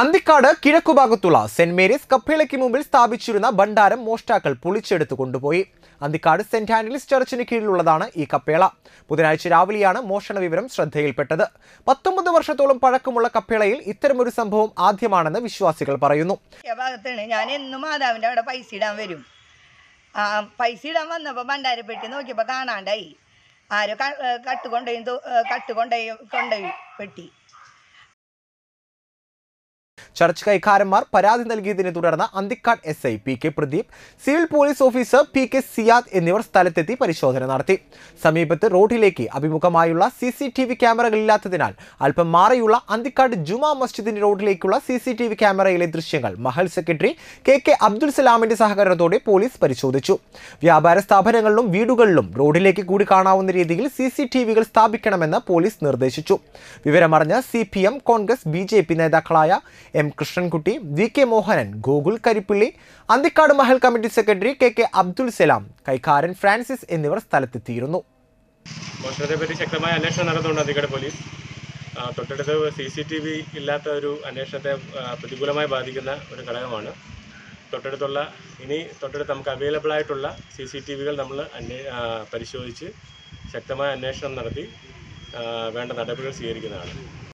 അന്തിക്കാട് കിഴക്കുഭാഗത്തുള്ള Saint Mary's കപ്പേളയ്ക്ക് മുമ്പിൽ സ്ഥാപിച്ചിരുന്ന ഭണ്ഡാരം മോഷ്ടാക്കൾ പൊളിച്ചെടുത്തു കൊണ്ടുപോയി അന്തിക്കാട് സെന്റ് ആന്റണീസ് ചർച്ചിന് കീഴിലുള്ളതാണ് ഈ കപ്പേള ബുധനാഴ്ച രാവിലെയാണ് മോഷണ വിവരം ശ്രദ്ധയിൽപ്പെട്ടത് പത്തൊമ്പത് വർഷത്തോളം പഴക്കമുള്ള കപ്പേളയിൽ ഇത്തരമൊരു സംഭവം ആദ്യമാണെന്ന് വിശ്വാസികൾ പറയുന്നു ഞാൻ എന്നും അവിടെ പൈസ ഇടാൻ വരും പൈസ ഇടാൻ വന്നപ്പോൾ പെട്ടി നോക്കിയപ്പോൾ കാണാണ്ടായി ആരോ കട്ട് കൊണ്ടുപോയി കട്ട് കൊണ്ടുപോയി പെട്ടി ചർച്ച് കൈക്കാരന്മാർ പരാതി നൽകിയതിനെ തുടർന്ന് Anthikad S I P K Pradeep civil police officer P K Siyad എന്നിവർ സ്ഥലത്തെത്തി പരിശോധന നടത്തി സമീപത്ത് റോഡിലേക്ക് അഭിമുഖമായുള്ള സി സി ടി വി ക്യാമറകളില്ലാത്തതിനാൽ അല്പം മാറിയുള്ള അന്തിക്കാട് ജുമാ മസ്ജിദിന്റെ റോഡിലേക്കുള്ള സി സി ടി വി ക്യാമറയിലെ ദൃശ്യങ്ങൾ മഹൽ സെക്രട്ടറി കെ കെ അബ്ദുൽ സലാമിന്റെ സഹകരണത്തോടെ പോലീസ് പരിശോധിച്ചു വ്യാപാര സ്ഥാപനങ്ങളിലും വീടുകളിലും റോഡിലേക്ക് കൂടി കാണാവുന്ന രീതിയിൽ സി സി ടി വികൾ സ്ഥാപിക്കണമെന്ന് പോലീസ് നിർദ്ദേശിച്ചു വിവരമറിഞ്ഞ C P M Congress B J P നേതാക്കളായ M M Krishnankutty V K Mohanan Gokul Karippilly Anthikad മഹൽ committee secretary K K Abdul Salam കൈക്കാരൻ ഫ്രാൻസിസ് എന്നിവർ സ്ഥലത്തെത്തിയിരുന്നു ശക്തമായ അന്വേഷണം നടത്തുന്നുണ്ട് അന്തിക്കാട് പോലീസ് തൊട്ടടുത്ത് സി സി ടി വി ഇല്ലാത്ത ഒരു അന്വേഷണത്തെ പ്രതികൂലമായി ബാധിക്കുന്ന ഒരു ഘടകമാണ് തൊട്ടടുത്തുള്ള ഇനി തൊട്ടടുത്ത് നമുക്ക് അവൈലബിൾ ആയിട്ടുള്ള സി സി ടി വികൾ നമ്മൾ അന്വേ പരിശോധിച്ച് ശക്തമായ അന്വേഷണം നടത്തി വേണ്ട നടപടികൾ സ്വീകരിക്കുന്നതാണ്